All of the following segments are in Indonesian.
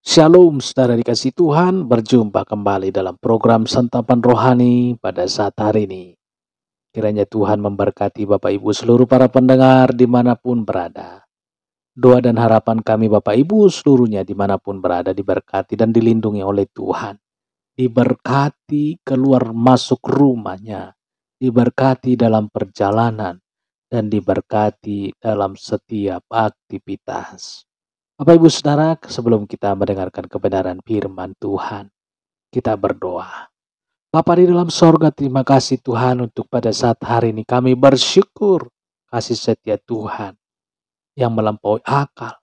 Shalom saudara dikasih Tuhan, berjumpa kembali dalam program Santapan Rohani pada saat hari ini. Kiranya Tuhan memberkati Bapak Ibu seluruh para pendengar dimanapun berada. Doa dan harapan kami Bapak Ibu seluruhnya dimanapun berada diberkati dan dilindungi oleh Tuhan. Diberkati keluar masuk rumahnya, diberkati dalam perjalanan, dan diberkati dalam setiap aktivitas. Bapak Ibu Saudara, sebelum kita mendengarkan kebenaran firman Tuhan, kita berdoa. Bapak di dalam sorga, terima kasih Tuhan untuk pada saat hari ini kami bersyukur kasih setia Tuhan yang melampaui akal.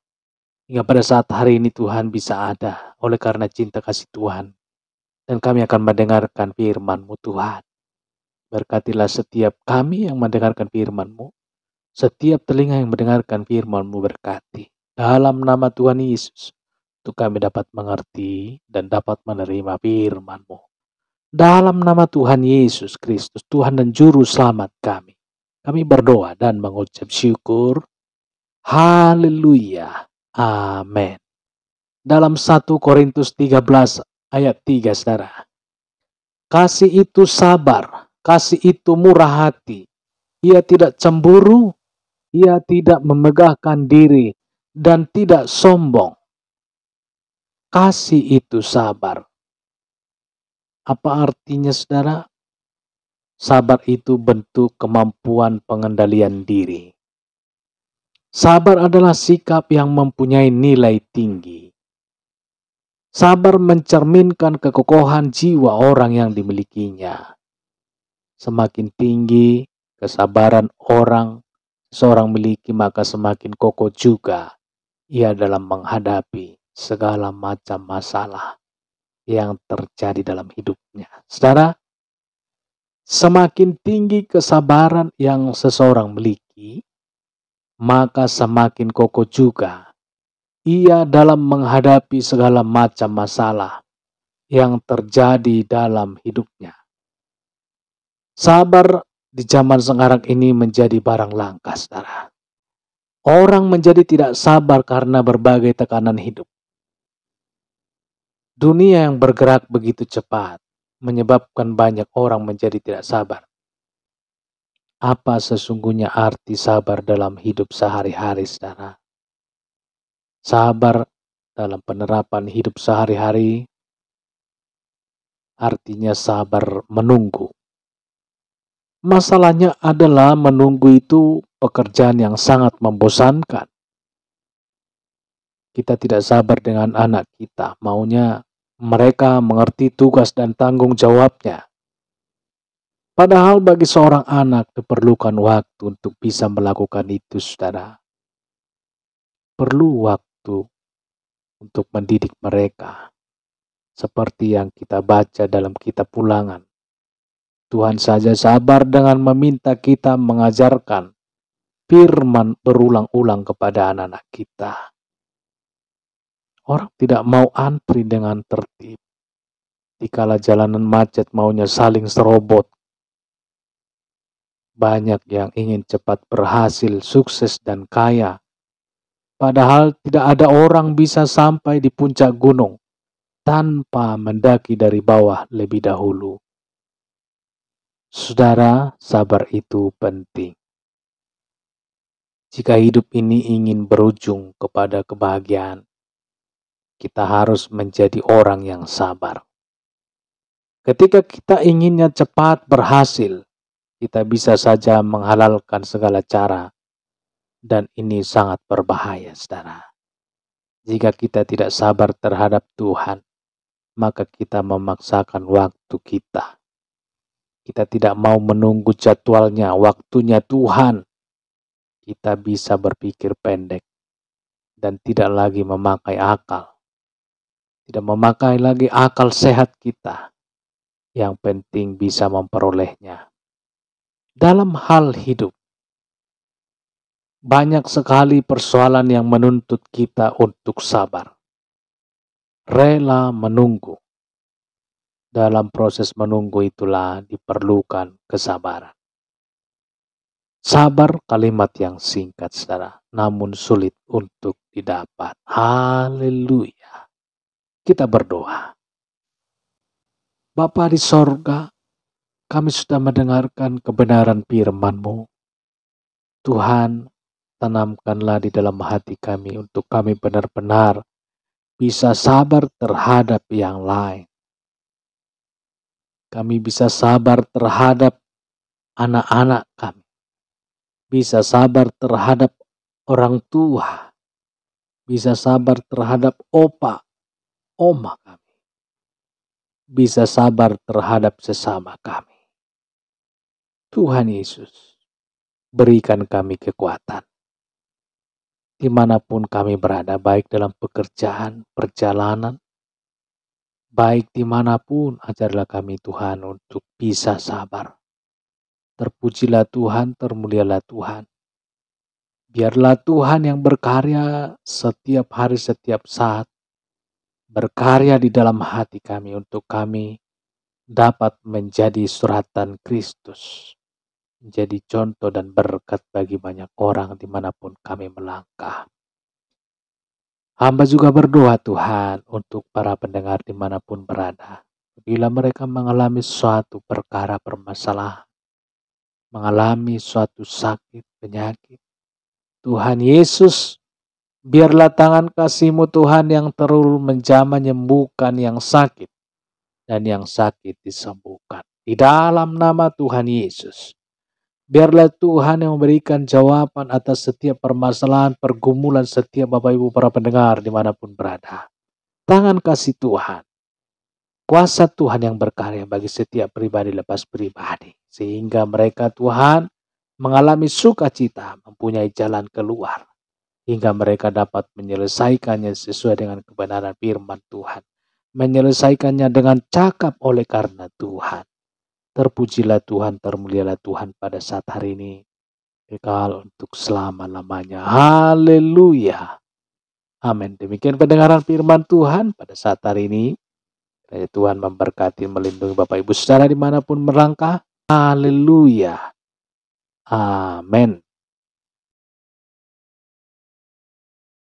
Hingga pada saat hari ini Tuhan bisa ada oleh karena cinta kasih Tuhan. Dan kami akan mendengarkan firman-Mu Tuhan. Berkatilah setiap kami yang mendengarkan firman-Mu. Setiap telinga yang mendengarkan firman-Mu berkati. Dalam nama Tuhan Yesus, untuk kami dapat mengerti dan dapat menerima firman-Mu. Dalam nama Tuhan Yesus Kristus, Tuhan dan Juru Selamat kami, kami berdoa dan mengucap syukur. Haleluya. Amin. Dalam 1 Korintus 13 ayat 3, saudara. Kasih itu sabar, kasih itu murah hati. Ia tidak cemburu, ia tidak memegahkan diri, dan tidak sombong. Kasih itu sabar. Apa artinya, saudara? Sabar itu bentuk kemampuan pengendalian diri. Sabar adalah sikap yang mempunyai nilai tinggi. Sabar mencerminkan kekokohan jiwa orang yang dimilikinya. Semakin tinggi kesabaran orang seorang miliki, maka semakin kokoh juga ia dalam menghadapi segala macam masalah yang terjadi dalam hidupnya. Saudara, semakin tinggi kesabaran yang seseorang miliki, maka semakin kokoh juga ia dalam menghadapi segala macam masalah yang terjadi dalam hidupnya. Sabar di zaman sekarang ini menjadi barang langka, saudara. Orang menjadi tidak sabar karena berbagai tekanan hidup. Dunia yang bergerak begitu cepat menyebabkan banyak orang menjadi tidak sabar. Apa sesungguhnya arti sabar dalam hidup sehari-hari, saudara? Sabar dalam penerapan hidup sehari-hari artinya sabar menunggu, Masalahnya adalah menunggu itu pekerjaan yang sangat membosankan. Kita tidak sabar dengan anak kita, maunya mereka mengerti tugas dan tanggung jawabnya. Padahal bagi seorang anak diperlukan waktu untuk bisa melakukan itu, saudara. Perlu waktu untuk mendidik mereka. Seperti yang kita baca dalam kitab pulangan. Tuhan saja sabar dengan meminta kita mengajarkan firman berulang-ulang kepada anak-anak kita. Orang tidak mau antri dengan tertib. Dikala jalanan macet maunya saling serobot. Banyak yang ingin cepat berhasil, sukses, dan kaya. Padahal tidak ada orang bisa sampai di puncak gunung tanpa mendaki dari bawah lebih dahulu. Saudara, sabar itu penting. Jika hidup ini ingin berujung kepada kebahagiaan, kita harus menjadi orang yang sabar. Ketika kita inginnya cepat berhasil, kita bisa saja menghalalkan segala cara, dan ini sangat berbahaya, saudara. Jika kita tidak sabar terhadap Tuhan, maka kita memaksakan waktu kita kita tidak mau menunggu jadwalnya, waktunya Tuhan. Kita bisa berpikir pendek dan tidak lagi memakai akal. Tidak memakai lagi akal sehat kita. Yang penting bisa memperolehnya. Dalam hal hidup, banyak sekali persoalan yang menuntut kita untuk sabar. Rela menunggu dalam proses menunggu itulah diperlukan kesabaran. Sabar kalimat yang singkat saudara, namun sulit untuk didapat. Haleluya. Kita berdoa. Bapa di sorga, kami sudah mendengarkan kebenaran firman-Mu. Tuhan, tanamkanlah di dalam hati kami untuk kami benar-benar bisa sabar terhadap yang lain. Kami bisa sabar terhadap anak-anak kami. Bisa sabar terhadap orang tua. Bisa sabar terhadap opa, oma kami. Bisa sabar terhadap sesama kami. Tuhan Yesus, berikan kami kekuatan. Dimanapun kami berada, baik dalam pekerjaan, perjalanan, Baik dimanapun, ajarlah kami Tuhan untuk bisa sabar. Terpujilah Tuhan, termulialah Tuhan. Biarlah Tuhan yang berkarya setiap hari, setiap saat, berkarya di dalam hati kami untuk kami dapat menjadi suratan Kristus, menjadi contoh dan berkat bagi banyak orang dimanapun kami melangkah. Hamba juga berdoa Tuhan untuk para pendengar dimanapun berada. Bila mereka mengalami suatu perkara permasalahan, mengalami suatu sakit, penyakit, Tuhan Yesus, biarlah tangan kasihmu Tuhan yang terul menjama menyembuhkan yang sakit dan yang sakit disembuhkan. Di dalam nama Tuhan Yesus. Biarlah Tuhan yang memberikan jawaban atas setiap permasalahan, pergumulan setiap Bapak Ibu para pendengar dimanapun berada. Tangan kasih Tuhan, kuasa Tuhan yang berkarya bagi setiap pribadi lepas pribadi. Sehingga mereka Tuhan mengalami sukacita, mempunyai jalan keluar. Hingga mereka dapat menyelesaikannya sesuai dengan kebenaran firman Tuhan. Menyelesaikannya dengan cakap oleh karena Tuhan Terpujilah Tuhan, termulialah Tuhan pada saat hari ini. Kekal untuk selama-lamanya. Haleluya. Amin. Demikian pendengaran firman Tuhan pada saat hari ini. Kiranya Tuhan memberkati, melindungi Bapak Ibu secara dimanapun merangkah. Haleluya. Amin.